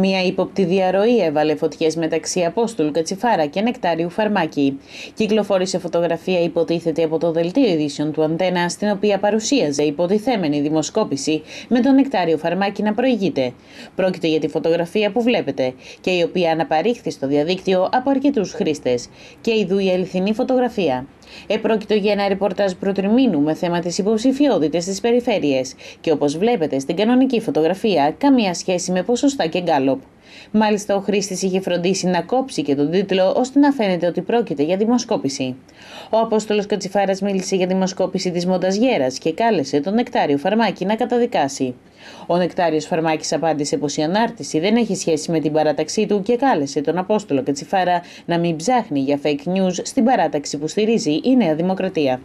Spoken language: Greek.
Μία ύποπτη διαρροή έβαλε φωτιές μεταξύ Απόστολου Κατσιφάρα και Νεκτάριου Φαρμάκη. Κυκλοφόρησε φωτογραφία υποτίθεται από το δελτίο ειδήσεων του Αντένα, στην οποία παρουσίαζε υποτιθέμενη δημοσκόπηση με τον Νεκτάριο Φαρμάκη να προηγείται. Πρόκειται για τη φωτογραφία που βλέπετε και η οποία αναπαρήχθη στο διαδίκτυο από αρκετούς χρήστες. Και ειδού η αληθινή φωτογραφία. Επρόκειτο για ένα ρεπορτάζ προτριμήνου με θέμα της υποψηφιότητας στις περιφέρειες και όπως βλέπετε στην κανονική φωτογραφία, καμία σχέση με ποσοστά και γκάλοπ. Μάλιστα, ο χρήστης είχε φροντίσει να κόψει και τον τίτλο ώστε να φαίνεται ότι πρόκειται για δημοσκόπηση. Ο Απόστολος Κατσιφάρας μίλησε για δημοσκόπηση της Μονταζιέρα και κάλεσε τον Νεκτάριο Φαρμάκη να καταδικάσει. Ο Νεκτάριος Φαρμάκης απάντησε πως η ανάρτηση δεν έχει σχέση με την παράταξή του και κάλεσε τον Απόστολο Κατσιφάρα να μην ψάχνει για fake news στην παράταξη που στηρίζει η Νέα Δημοκρατία.